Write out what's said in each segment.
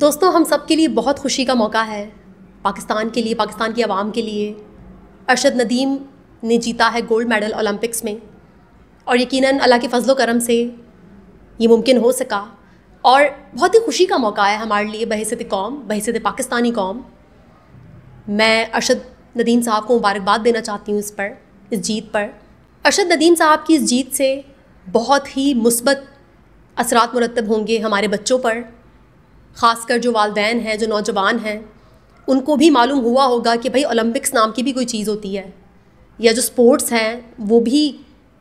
दोस्तों हम सब के लिए बहुत खुशी का मौका है पाकिस्तान के लिए पाकिस्तान की आवाम के लिए अरशद नदीम ने जीता है गोल्ड मेडल ओलंपिक्स में और यकीनन अल्लाह के फजलो करम से ये मुमकिन हो सका और बहुत ही खुशी का मौका है हमारे लिए बहसत कौम बहसत पाकिस्तानी कौम मैं अरशद नदीम साहब को मुबारकबाद देना चाहती हूँ इस पर इस जीत पर अरशद नदीम साहब की इस जीत से बहुत ही मुस्बत असरात मुरतब होंगे हमारे बच्चों पर ख़ास कर जो वालदेन हैं जो नौजवान हैं उनको भी मालूम हुआ होगा कि भाई ओलंपिक्स नाम की भी कोई चीज़ होती है या जो स्पोर्ट्स हैं वो भी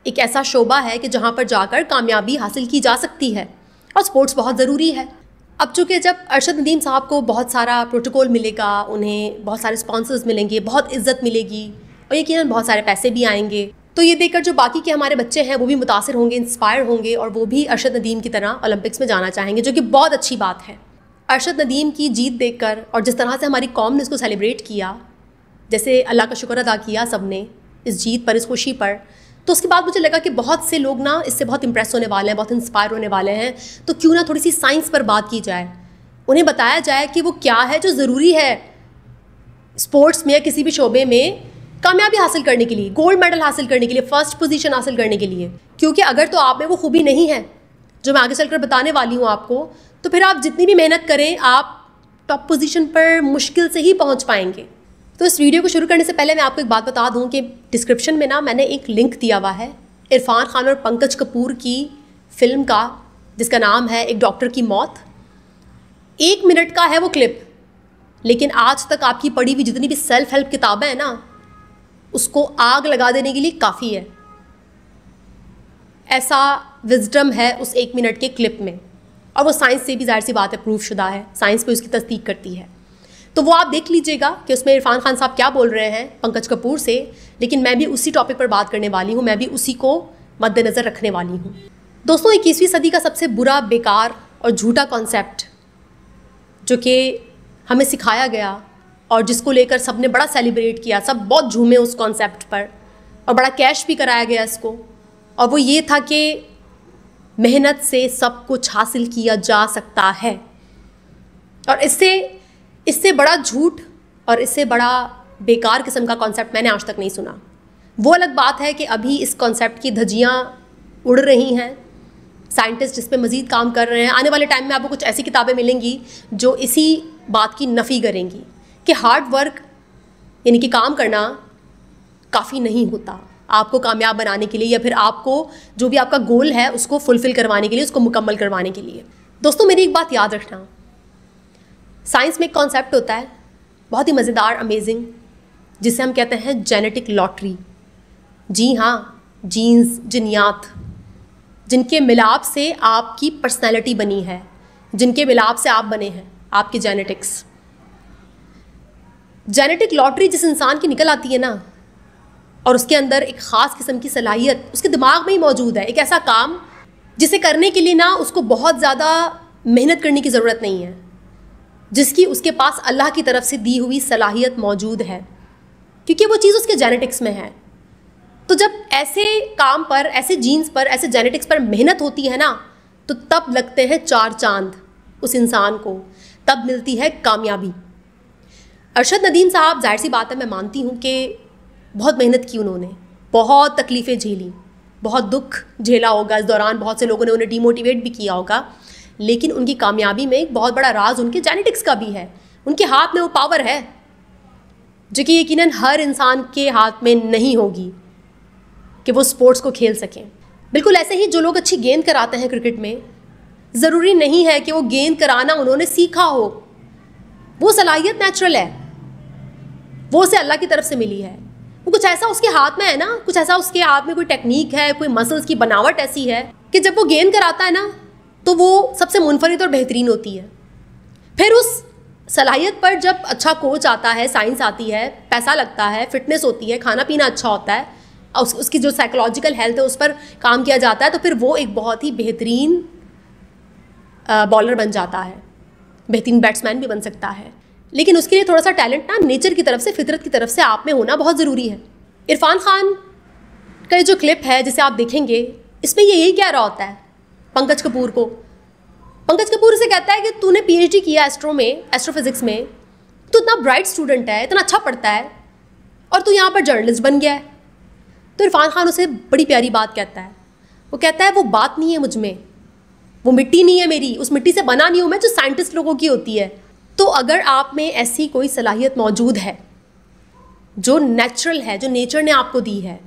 एक ऐसा शोबा है कि जहाँ पर जाकर कामयाबी हासिल की जा सकती है और स्पोर्ट्स बहुत ज़रूरी है अब चूँकि जब अरशद नदीम साहब को बहुत सारा प्रोटोकॉल मिलेगा उन्हें बहुत सारे स्पॉन्सर्स मिलेंगे बहुत इज्जत मिलेगी और यकीन बहुत सारे पैसे भी आएंगे तो ये देखकर जो बाकी के हमारे बच्चे हैं वो भी मुतासर होंगे इंस्पायर होंगे और वो भी अरशद नदीम की तरह ओलंपिक्स में जाना चाहेंगे जो कि बहुत अच्छी बात है अरशद नदीम की जीत देखकर और जिस तरह से हमारी कॉम ने इसको सेलिब्रेट किया जैसे अल्लाह का शुक्र अदा किया सब ने इस जीत पर इस खुशी पर तो उसके बाद मुझे लगा कि बहुत से लोग ना इससे बहुत इंप्रेस होने वाले हैं बहुत इंस्पायर होने वाले हैं तो क्यों ना थोड़ी सी साइंस पर बात की जाए उन्हें बताया जाए कि वो क्या है जो ज़रूरी है स्पोर्ट्स में या किसी भी शोबे में कामयाबी हासिल करने के लिए गोल्ड मेडल हासिल करने के लिए फर्स्ट पोजीशन हासिल करने के लिए क्योंकि अगर तो आप में वो खूबी नहीं है जो मैं आगे चलकर बताने वाली हूँ आपको तो फिर आप जितनी भी मेहनत करें आप टॉप पोजीशन पर मुश्किल से ही पहुंच पाएंगे तो इस वीडियो को शुरू करने से पहले मैं आपको एक बात बता दूं कि डिस्क्रिप्शन में ना मैंने एक लिंक दिया हुआ है इरफान खान और पंकज कपूर की फिल्म का जिसका नाम है एक डॉक्टर की मौत एक मिनट का है वो क्लिप लेकिन आज तक आपकी पढ़ी हुई जितनी भी सेल्फ हेल्प किताबें हैं ना उसको आग लगा देने के लिए काफ़ी है ऐसा विजडम है उस एक मिनट के क्लिप में और वो साइंस से भी जाहिर सी बात है प्रूफ शुदा है साइंस पे उसकी तस्दीक करती है तो वो आप देख लीजिएगा कि उसमें इरफान खान साहब क्या बोल रहे हैं पंकज कपूर से लेकिन मैं भी उसी टॉपिक पर बात करने वाली हूँ मैं भी उसी को मद्देनज़र रखने वाली हूँ दोस्तों इक्कीसवीं सदी का सबसे बुरा बेकार और झूठा कॉन्सेप्ट जो कि हमें सिखाया गया और जिसको लेकर सब ने बड़ा सेलिब्रेट किया सब बहुत झूमे उस कॉन्सेप्ट पर और बड़ा कैश भी कराया गया इसको और वो ये था कि मेहनत से सब कुछ हासिल किया जा सकता है और इससे इससे बड़ा झूठ और इससे बड़ा बेकार किस्म का कॉन्सेप्ट मैंने आज तक नहीं सुना वो अलग बात है कि अभी इस कॉन्सेप्ट की धजियाँ उड़ रही हैं साइंटिस्ट इस पर मज़ीद काम कर रहे हैं आने वाले टाइम में आपको कुछ ऐसी किताबें मिलेंगी जो इसी बात की नफ़ी करेंगी कि हार्ड वर्क यानी कि काम करना काफ़ी नहीं होता आपको कामयाब बनाने के लिए या फिर आपको जो भी आपका गोल है उसको फुलफ़िल करवाने के लिए उसको मुकम्मल करवाने के लिए दोस्तों मेरी एक बात याद रखना साइंस में एक कॉन्सेप्ट होता है बहुत ही मज़ेदार अमेजिंग जिसे हम कहते हैं जेनेटिक लॉटरी जी हाँ जीन्स जिनियात जिनके मिलाप से आपकी पर्सनैलिटी बनी है जिनके मिलाप से आप बने हैं आपके जेनेटिक्स जेनेटिक लॉटरी जिस इंसान की निकल आती है ना और उसके अंदर एक ख़ास किस्म की सलाहियत उसके दिमाग में ही मौजूद है एक ऐसा काम जिसे करने के लिए ना उसको बहुत ज़्यादा मेहनत करने की ज़रूरत नहीं है जिसकी उसके पास अल्लाह की तरफ से दी हुई सलाहियत मौजूद है क्योंकि वो चीज़ उसके जेनेटिक्स में है तो जब ऐसे काम पर ऐसे जीन्स पर ऐसे जेनेटिक्स पर मेहनत होती है ना तो तब लगते हैं चार चांद उस इंसान को तब मिलती है कामयाबी अरशद नदीम साहब जाहिर सी बात है मैं मानती हूँ कि बहुत मेहनत की उन्होंने बहुत तकलीफ़ें झेली बहुत दुख झेला होगा इस दौरान बहुत से लोगों ने उन्हें डीमोटिवेट भी किया होगा लेकिन उनकी कामयाबी में एक बहुत बड़ा राज उनके जेनेटिक्स का भी है उनके हाथ में वो पावर है जो कि यकीन हर इंसान के हाथ में नहीं होगी कि वो स्पोर्ट्स को खेल सकें बिल्कुल ऐसे ही जो लोग अच्छी गेंद कराते हैं क्रिकेट में ज़रूरी नहीं है कि वो गेंद कराना उन्होंने सीखा हो वो सलाहियत नेचुरल है वो उसे अल्लाह की तरफ से मिली है कुछ ऐसा उसके हाथ में है ना कुछ ऐसा उसके हाथ में कोई टेक्निक है कोई मसल्स की बनावट ऐसी है कि जब वो गेंद कराता है ना तो वो सबसे मुनफरद और बेहतरीन होती है फिर उस सलाहियत पर जब अच्छा कोच आता है साइंस आती है पैसा लगता है फिटनेस होती है खाना पीना अच्छा होता है उस, उसकी जो साइकोलॉजिकल हेल्थ है उस पर काम किया जाता है तो फिर वो एक बहुत ही बेहतरीन बॉलर बन जाता है बेहतरीन बैट्समैन भी बन सकता है लेकिन उसके लिए थोड़ा सा टैलेंट ना नेचर की तरफ से फितरत की तरफ से आप में होना बहुत ज़रूरी है इरफान खान का ये जो क्लिप है जिसे आप देखेंगे इसमें ये यही कह रहा होता है पंकज कपूर को पंकज कपूर से कहता है कि तूने पीएचडी किया एस्ट्रो में एस्ट्रोफिजिक्स में तू इतना ब्राइट स्टूडेंट है इतना अच्छा पढ़ता है और तू यहाँ पर जर्नलिस्ट बन गया है तो इरफान खान उसे बड़ी प्यारी बात कहता है वो कहता है वो बात नहीं है मुझ में वो मिट्टी नहीं है मेरी उस मिट्टी से बना नहीं हूँ मैं जो साइंटिस्ट लोगों की होती है तो अगर आप में ऐसी कोई सलाहियत मौजूद है जो नेचुरल है जो नेचर ने आपको दी है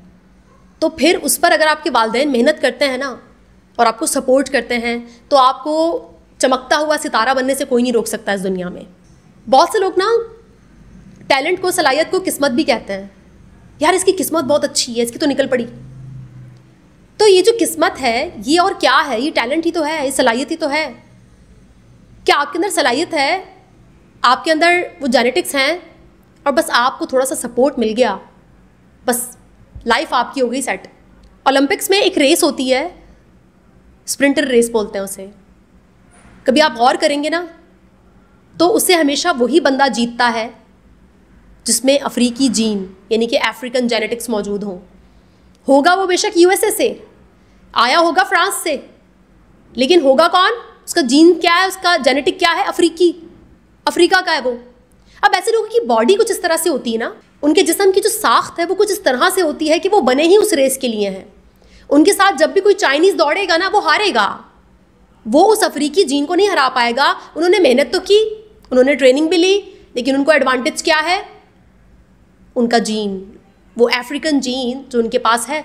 तो फिर उस पर अगर आपके वालदे मेहनत करते हैं ना और आपको सपोर्ट करते हैं तो आपको चमकता हुआ सितारा बनने से कोई नहीं रोक सकता इस दुनिया में बहुत से लोग ना टैलेंट को सलाहियत को किस्मत भी कहते हैं यार इसकी किस्मत बहुत अच्छी है इसकी तो निकल पड़ी तो ये जो किस्मत है ये और क्या है ये टैलेंट ही तो है ये सलाहियत ही तो है क्या आपके अंदर सलाहियत है आपके अंदर वो जेनेटिक्स हैं और बस आपको थोड़ा सा सपोर्ट मिल गया बस लाइफ आपकी हो गई सेट ओलंपिक्स में एक रेस होती है स्प्रिंटर रेस बोलते हैं उसे कभी आप गौर करेंगे ना तो उसे हमेशा वही बंदा जीतता है जिसमें अफ्रीकी जीन यानी कि अफ्रीकन जेनेटिक्स मौजूद हों होगा वो बेशक यूएसए से आया होगा फ्रांस से लेकिन होगा कौन उसका जीन क्या है उसका जेनेटिक क्या है अफ्रीकी अफ्रीका का है वो अब ऐसे लोगों की बॉडी कुछ इस तरह से होती है ना उनके जिसम की जो साख्त है वो कुछ इस तरह से होती है कि वो बने ही उस रेस के लिए हैं उनके साथ जब भी कोई चाइनीज़ दौड़ेगा ना वो हारेगा वो उस अफ्रीकी जीन को नहीं हरा पाएगा उन्होंने मेहनत तो की उन्होंने ट्रेनिंग भी ली लेकिन उनको एडवांटेज क्या है उनका जीन वो अफ्रीकन जीन जो उनके पास है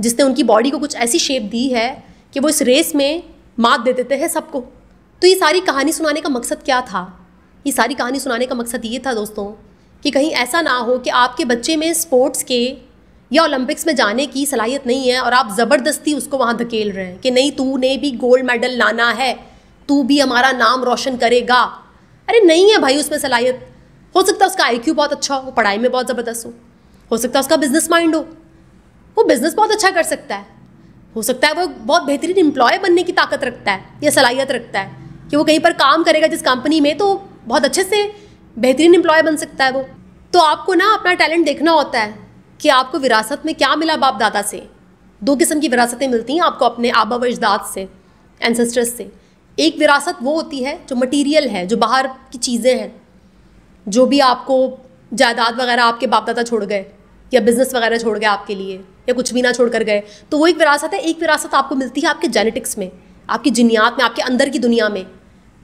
जिसने उनकी बॉडी को कुछ ऐसी शेप दी है कि वो इस रेस में मात दे देते हैं सबको तो ये सारी कहानी सुनाने का मकसद क्या था ये सारी कहानी सुनाने का मकसद ये था दोस्तों कि कहीं ऐसा ना हो कि आपके बच्चे में स्पोर्ट्स के या ओलंपिक्स में जाने की सलाहियत नहीं है और आप ज़बरदस्ती उसको वहाँ धकेल रहे हैं कि नहीं तू ने भी गोल्ड मेडल लाना है तू भी हमारा नाम रोशन करेगा अरे नहीं है भाई उसमें सलाहियत हो सकता है उसका आईक्यू बहुत अच्छा हो पढ़ाई में बहुत ज़बरदस्त हो हो सकता है उसका बिजनेस माइंड हो वो बिजनेस बहुत अच्छा कर सकता है हो सकता है वो बहुत बेहतरीन एम्प्लॉय बनने की ताकत रखता है या सलाहियत रखता है कि वो कहीं पर काम करेगा जिस कंपनी में तो बहुत अच्छे से बेहतरीन एम्प्लॉय बन सकता है वो तो आपको ना अपना टैलेंट देखना होता है कि आपको विरासत में क्या मिला बाप दादा से दो किस्म की विरासतें मिलती हैं आपको अपने आबा व अजदाद से एनसेस्टर्स से एक विरासत वो होती है जो मटीरियल है जो बाहर की चीज़ें हैं जो भी आपको जायदाद वगैरह आपके बाप दादा छोड़ गए या बिज़नेस वगैरह छोड़ गए आपके लिए या कुछ भी ना छोड़ कर गए तो वो एक विरासत है एक विरासत आपको मिलती है आपके जेनेटिक्स में आपकी जिनियात में आपके अंदर की दुनिया में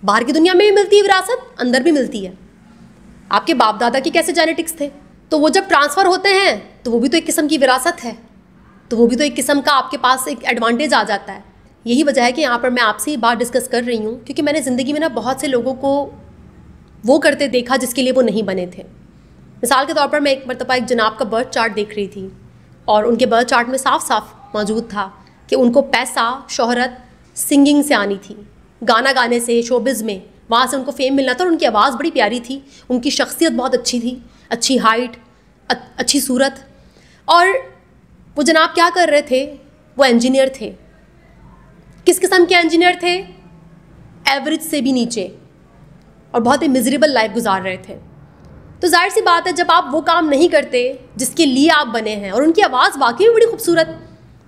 बाहर की दुनिया में भी मिलती है विरासत अंदर भी मिलती है आपके बाप दादा के कैसे जेनेटिक्स थे तो वो जब ट्रांसफ़र होते हैं तो वो भी तो एक किस्म की विरासत है तो वो भी तो एक किस्म का आपके पास एक एडवांटेज आ जाता है यही वजह है कि यहाँ पर मैं आपसे ये बात डिस्कस कर रही हूँ क्योंकि मैंने ज़िंदगी में ना बहुत से लोगों को वो करते देखा जिसके लिए वो नहीं बने थे मिसाल के तौर पर मैं एक मरतबा एक जनाब का बर्थ चार्ट देख रही थी और उनके बर्थ चार्ट में साफ साफ मौजूद था कि उनको पैसा शोहरत सिंगिंग से आनी थी गाना गाने से शोबिज़ में वहाँ से उनको फेम मिलना था और उनकी आवाज़ बड़ी प्यारी थी उनकी शख्सियत बहुत अच्छी थी अच्छी हाइट अच्छी सूरत और वो जनाब क्या कर रहे थे वो इंजीनियर थे किस किस्म के इंजीनियर थे एवरेज से भी नीचे और बहुत ही मिजरेबल लाइफ गुजार रहे थे तो जाहिर सी बात है जब आप वो काम नहीं करते जिसके लिए आप बने हैं और उनकी आवाज़ वाकई में बड़ी खूबसूरत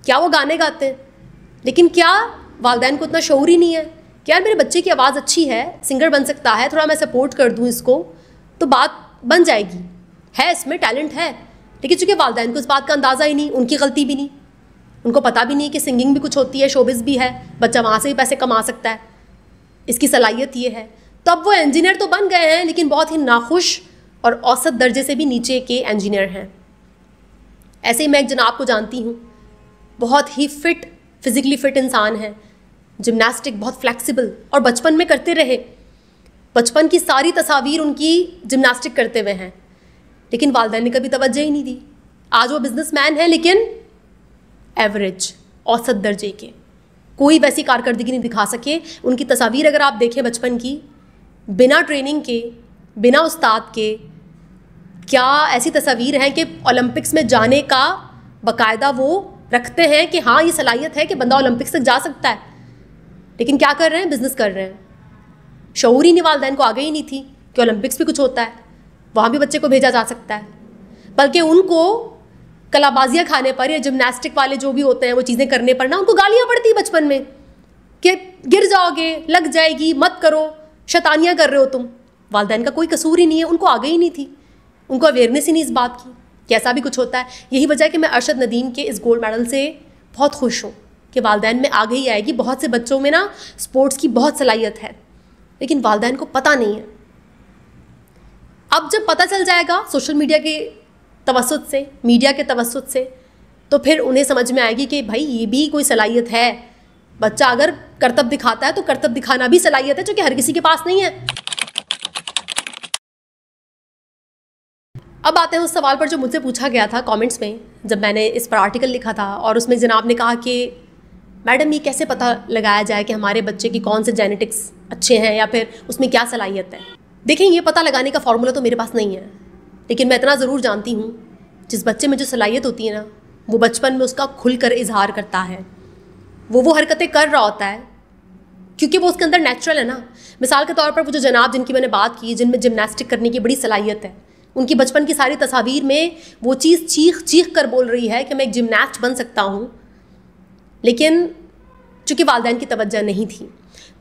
क्या वो गाने गाते हैं लेकिन क्या वालदेन को इतना शौर ही नहीं है कि यार मेरे बच्चे की आवाज़ अच्छी है सिंगर बन सकता है थोड़ा मैं सपोर्ट कर दूँ इसको तो बात बन जाएगी है इसमें टैलेंट है लेकिन चूँकि वालदेन को इस बात का अंदाज़ा ही नहीं उनकी गलती भी नहीं उनको पता भी नहीं कि सिंगिंग भी कुछ होती है शोबिस भी है बच्चा वहाँ से भी पैसे कमा सकता है इसकी सलाहियत ये है तो अब वो इंजीनियर तो बन गए हैं लेकिन बहुत ही नाखुश और औसत दर्जे से भी नीचे के इंजीनियर हैं ऐसे ही मैं एक जनाब को जानती हूँ बहुत ही फिट फिज़िकली फ़िट इंसान हैं जिम्नास्टिक बहुत फ्लेक्सिबल और बचपन में करते रहे बचपन की सारी तस्वीर उनकी जिम्नास्टिक करते हुए हैं लेकिन वालदेन ने कभी तवज्जो ही नहीं दी आज वो बिजनेसमैन है लेकिन एवरेज औसत दर्जे के कोई वैसी कारकर्दगी नहीं दिखा सके उनकी तस्वीर अगर आप देखें बचपन की बिना ट्रेनिंग के बिना उस्ताद के क्या ऐसी तस्वीर हैं कि ओलंपिक्स में जाने का बाकायदा वो रखते हैं कि हाँ ये सलाहियत है कि बंदा ओलंपिक्स तक जा सकता है लेकिन क्या कर रहे हैं बिजनेस कर रहे हैं शौरी ही नहीं वालदेन को आगे ही नहीं थी कि ओलंपिक्स भी कुछ होता है वहाँ भी बच्चे को भेजा जा सकता है बल्कि उनको कलाबाजियाँ खाने पर या जिमनास्टिक वाले जो भी होते हैं वो चीज़ें करने पर ना उनको गालियाँ पड़ती बचपन में कि गिर जाओगे लग जाएगी मत करो शैतानियाँ कर रहे हो तुम वालदेन का कोई कसूर ही नहीं है उनको आगे ही नहीं थी उनको अवेयरनेस ही नहीं इस बात की कैसा भी कुछ होता है यही वजह है कि मैं अरशद नदीम के इस गोल्ड मेडल से बहुत खुश हूँ कि वालदेन में आगे ही आएगी बहुत से बच्चों में ना स्पोर्ट्स की बहुत सलाहियत है लेकिन वालदेन को पता नहीं है अब जब पता चल जाएगा सोशल मीडिया के तवसत से मीडिया के तवसत से तो फिर उन्हें समझ में आएगी कि भाई ये भी कोई सलाहियत है बच्चा अगर करतब दिखाता है तो करतब दिखाना भी सलाहियत है जो कि हर किसी के पास नहीं है अब आते हैं उस सवाल पर जो मुझसे पूछा गया था कमेंट्स में जब मैंने इस पर आर्टिकल लिखा था और उसमें जनाब ने कहा कि मैडम ये कैसे पता लगाया जाए कि हमारे बच्चे की कौन से जेनेटिक्स अच्छे हैं या फिर उसमें क्या सलाहियत है देखें ये पता लगाने का फार्मूला तो मेरे पास नहीं है लेकिन मैं इतना ज़रूर जानती हूँ जिस बच्चे में जो सलाहियत होती है ना वो बचपन में उसका खुल कर इजहार करता है वो वो हरकतें कर रहा होता है क्योंकि वो उसके अंदर नेचुरल है ना मिसाल के तौर पर वो जो जनाब जिनकी मैंने बात की जिनमें जिमनास्टिक करने की बड़ी सलाहियत है उनकी बचपन की सारी तस्वीर में वो चीज़ चीख चीख कर बोल रही है कि मैं एक जिमनास्ट बन सकता हूँ लेकिन चूँकि वालदे की तवज्जा नहीं थी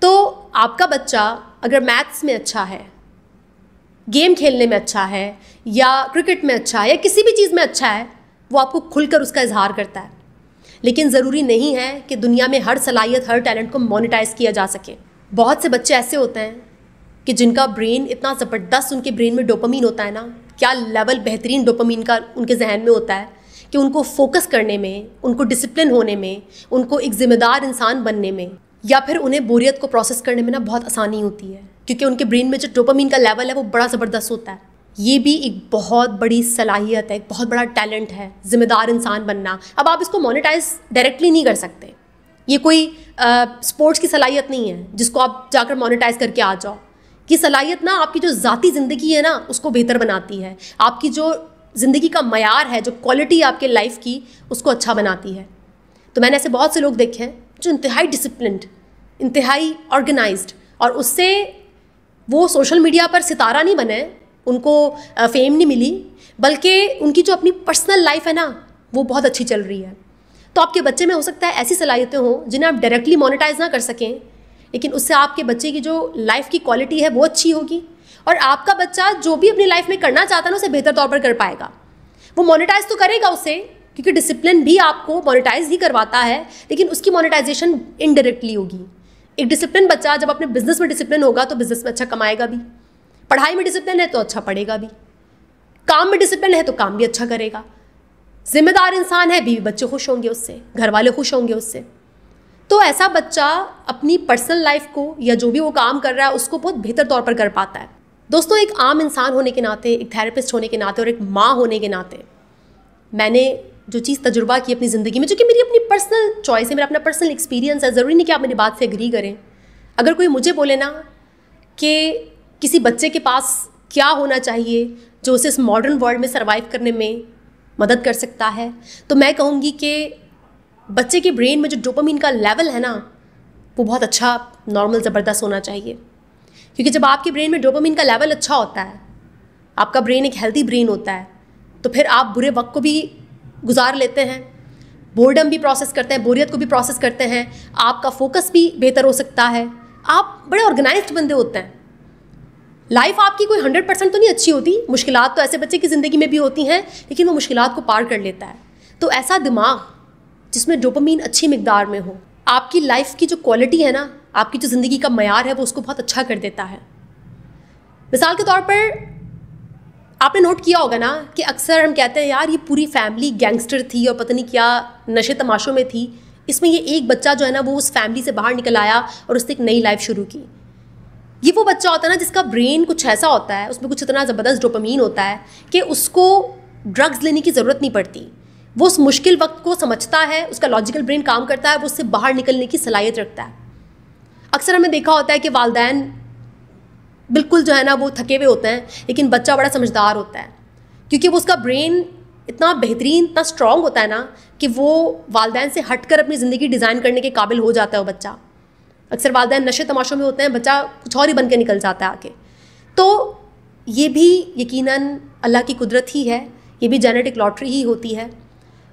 तो आपका बच्चा अगर मैथ्स में अच्छा है गेम खेलने में अच्छा है या क्रिकेट में अच्छा है या किसी भी चीज़ में अच्छा है वो आपको खुलकर उसका इजहार करता है लेकिन ज़रूरी नहीं है कि दुनिया में हर सलाहियत हर टैलेंट को मोनिटाइज किया जा सके बहुत से बच्चे ऐसे होते हैं कि जिनका ब्रेन इतना ज़बरदस्त उनके ब्रेन में डोपामीन होता है ना क्या लेवल बेहतरीन डोपामीन का उनके जहन में होता है कि उनको फोकस करने में उनको डिसिप्लिन होने में उनको एक ज़िम्मेदार इंसान बनने में या फिर उन्हें बोरियत को प्रोसेस करने में ना बहुत आसानी होती है क्योंकि उनके ब्रेन में जो डोपामीन का लेवल है वो बड़ा ज़बरदस्त होता है ये भी एक बहुत बड़ी सलाहियत है एक बहुत बड़ा टैलेंट है ज़िम्मेदार इंसान बनना अब आप इसको मोनिटाइज डायरेक्टली नहीं कर सकते ये कोई स्पोर्ट्स की सलाहियत नहीं है जिसको आप जाकर मोनिटाइज करके आ जाओ कि सलाहियत ना आपकी जो ज़ाती ज़िंदगी है ना उसको बेहतर बनाती है आपकी जो ज़िंदगी का मैार है जो क्वालिटी आपके लाइफ की उसको अच्छा बनाती है तो मैंने ऐसे बहुत से लोग देखे हैं जो इंतहाई डिसिप्लिन इंतहाई ऑर्गेनाइज और उससे वो सोशल मीडिया पर सितारा नहीं बने उनको फेम नहीं मिली बल्कि उनकी जो अपनी पर्सनल लाइफ है ना वो बहुत अच्छी चल रही है तो आपके बच्चे में हो सकता है ऐसी सलाहियतें हों जिन्हें आप डायरेक्टली मोनिटाइज ना कर सकें लेकिन उससे आपके बच्चे की जो लाइफ की क्वालिटी है वो अच्छी होगी और आपका बच्चा जो भी अपनी लाइफ में करना चाहता है ना उसे बेहतर तौर पर कर पाएगा वो मोनिटाइज तो करेगा उसे क्योंकि डिसिप्लिन भी आपको मोनिटाइज ही करवाता है लेकिन उसकी मोनिटाइजेशन इनडायरेक्टली होगी एक डिसिप्लिन बच्चा जब अपने बिजनेस में डिसिप्लिन होगा तो बिजनेस में अच्छा कमाएगा भी पढ़ाई में डिसिप्लिन है तो अच्छा पढ़ेगा भी काम में डिसिप्लिन है तो काम भी अच्छा करेगा जिम्मेदार इंसान है बीवी बच्चे खुश होंगे उससे घर वाले खुश होंगे उससे तो ऐसा बच्चा अपनी पर्सनल लाइफ को या जो भी वो काम कर रहा है उसको बहुत बेहतर तौर पर कर पाता है दोस्तों एक आम इंसान होने के नाते एक थेरेपिस्ट होने के नाते और एक माँ होने के नाते मैंने जो चीज़ तजुर्बा की अपनी ज़िंदगी में जो कि मेरी अपनी पर्सनल चॉइस है मेरा अपना पर्सनल एक्सपीरियंस है ज़रूरी नहीं कि आप मेरी बात से एग्री करें अगर कोई मुझे बोले ना कि किसी बच्चे के पास क्या होना चाहिए जो उसे इस मॉडर्न वर्ल्ड में सर्वाइव करने में मदद कर सकता है तो मैं कहूँगी कि बच्चे के ब्रेन में जो डोपामिन का लेवल है ना वो बहुत अच्छा नॉर्मल ज़बरदस्त होना चाहिए क्योंकि जब आपके ब्रेन में डोपामिन का लेवल अच्छा होता है आपका ब्रेन एक हेल्दी ब्रेन होता है तो फिर आप बुरे वक्त को भी गुजार लेते हैं बोर्डम भी प्रोसेस करते हैं बोरियत को भी प्रोसेस करते हैं आपका फोकस भी बेहतर हो सकता है आप बड़े ऑर्गेनाइज बंदे होते हैं लाइफ आपकी कोई हंड्रेड परसेंट तो नहीं अच्छी होती मुश्किल तो ऐसे बच्चे की ज़िंदगी में भी होती हैं लेकिन वो मुश्किल को पार कर लेता है तो ऐसा दिमाग जिसमें डोपामीन अच्छी मकदार में हो आपकी लाइफ की जो क्वालिटी है ना आपकी जो ज़िंदगी का मैार है वो उसको बहुत अच्छा कर देता है मिसाल के तौर पर आपने नोट किया होगा ना कि अक्सर हम कहते हैं यार ये पूरी फैमिली गैंगस्टर थी और पता नहीं क्या नशे तमाशों में थी इसमें ये एक बच्चा जो है ना वो उस फैमिली से बाहर निकल आया और उसने एक नई लाइफ शुरू की ये वो बच्चा होता है ना जिसका ब्रेन कुछ ऐसा होता है उसमें कुछ इतना ज़बरदस्त डोपमीन होता है कि उसको ड्रग्स लेने की ज़रूरत नहीं पड़ती वो उस मुश्किल वक्त को समझता है उसका लॉजिकल ब्रेन काम करता है वो उससे बाहर निकलने की सलाहियत रखता है अक्सर हमें देखा होता है कि वालदेन बिल्कुल जो है ना वो थके हुए होते हैं लेकिन बच्चा बड़ा समझदार होता है क्योंकि वो उसका ब्रेन इतना बेहतरीन इतना स्ट्रांग होता है ना कि वो वालदेन से हट कर अपनी ज़िंदगी डिज़ाइन करने के काबिल हो जाता है वो बच्चा अक्सर वालदेन नशे तमाशों में होते हैं बच्चा कुछ और ही बन के निकल जाता है आके तो ये भी यकीन अल्लाह की कुदरत ही है ये भी जेनेटिक लॉटरी ही होती है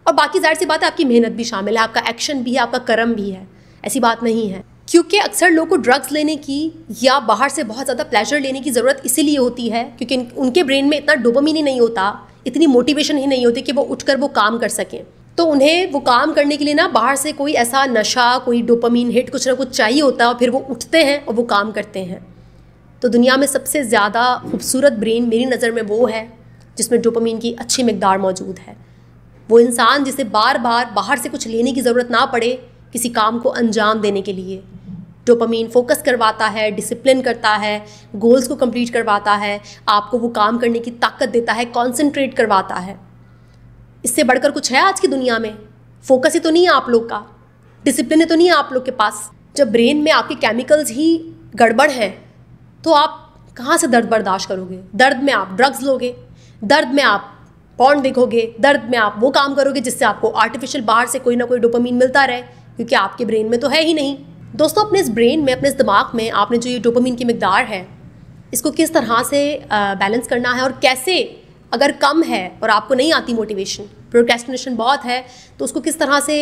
और बाकी जाहिर सी बात है आपकी मेहनत भी शामिल है आपका एक्शन भी है आपका कर्म भी है ऐसी बात नहीं है क्योंकि अक्सर लोग को ड्रग्स लेने की या बाहर से बहुत ज़्यादा प्लेजर लेने की ज़रूरत इसीलिए होती है क्योंकि उनके ब्रेन में इतना डोबमिन ही नहीं होता इतनी मोटिवेशन ही नहीं होती कि वो उठकर वो काम कर सकें तो उन्हें वो काम करने के लिए ना बाहर से कोई ऐसा नशा कोई डोपमीन हिट कुछ ना कुछ चाहिए होता है और फिर वो उठते हैं और वो काम करते हैं तो दुनिया में सबसे ज़्यादा खूबसूरत ब्रेन मेरी नज़र में वो है जिसमें डोपमीन की अच्छी मकदार मौजूद है वो इंसान जिसे बार बार बाहर से कुछ लेने की ज़रूरत ना पड़े किसी काम को अंजाम देने के लिए डोपामीन फोकस करवाता है डिसिप्लिन करता है गोल्स को कंप्लीट करवाता है आपको वो काम करने की ताकत देता है कॉन्सेंट्रेट करवाता है इससे बढ़कर कुछ है आज की दुनिया में फोकस ही तो नहीं है आप लोग का डिसिप्लिन ही तो नहीं है आप लोग के पास जब ब्रेन में आपके केमिकल्स ही गड़बड़ हैं तो आप कहाँ से दर्द बर्दाश्त करोगे दर्द में आप ड्रग्स लोगे दर्द में आप पॉन्ड देखोगे दर्द में आप वो काम करोगे जिससे आपको आर्टिफिशियल बाहर से कोई ना कोई डोपामीन मिलता रहे क्योंकि आपके ब्रेन में तो है ही नहीं दोस्तों अपने इस ब्रेन में अपने इस दिमाग में आपने जो ये डोपोमिन की मकदार है इसको किस तरह से बैलेंस करना है और कैसे अगर कम है और आपको नहीं आती मोटिवेशन प्रोकेस्टिनेशन बहुत है तो उसको किस तरह से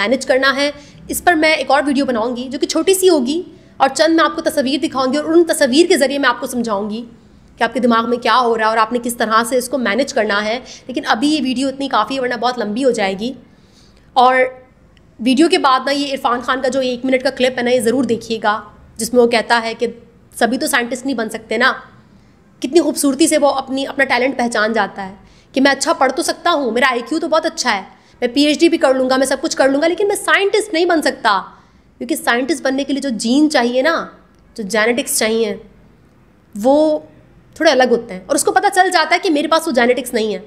मैनेज करना है इस पर मैं एक और वीडियो बनाऊंगी जो कि छोटी सी होगी और चंद मैं आपको तस्वीर दिखाऊंगी और उन तस्वीर के ज़रिए मैं आपको समझाऊंगी कि आपके दिमाग में क्या हो रहा है और आपने किस तरह से इसको मैनेज करना है लेकिन अभी ये वीडियो इतनी काफ़ी वरना बहुत लंबी हो जाएगी और वीडियो के बाद ना ये इरफान खान का जो एक मिनट का क्लिप है ना ये ज़रूर देखिएगा जिसमें वो कहता है कि सभी तो साइंटिस्ट नहीं बन सकते ना कितनी खूबसूरती से वो अपनी अपना टैलेंट पहचान जाता है कि मैं अच्छा पढ़ तो सकता हूँ मेरा आई तो बहुत अच्छा है मैं पी भी कर लूँगा मैं सब कुछ कर लूँगा लेकिन मैं साइंटिस्ट नहीं बन सकता क्योंकि साइंटिस्ट बनने के लिए जो जीन चाहिए ना जो जेनेटिक्स चाहिए वो थोड़े अलग होते हैं और उसको पता चल जाता है कि मेरे पास वो जेनेटिक्स नहीं है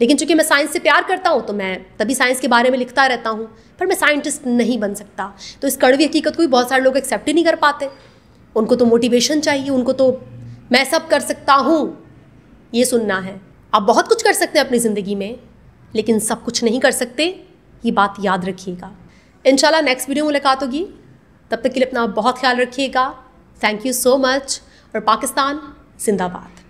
लेकिन चूंकि मैं साइंस से प्यार करता हूँ तो मैं तभी साइंस के बारे में लिखता रहता हूँ पर मैं साइंटिस्ट नहीं बन सकता तो इस कड़वी हकीकत को भी बहुत सारे लोग एक्सेप्ट ही नहीं कर पाते उनको तो मोटिवेशन चाहिए उनको तो मैं सब कर सकता हूँ ये सुनना है आप बहुत कुछ कर सकते हैं अपनी ज़िंदगी में लेकिन सब कुछ नहीं कर सकते ये बात याद रखिएगा इन नेक्स्ट वीडियो मुलाकात होगी तब तक के लिए अपना बहुत ख्याल रखिएगा थैंक यू सो मच और पाकिस्तान जिंदाबाद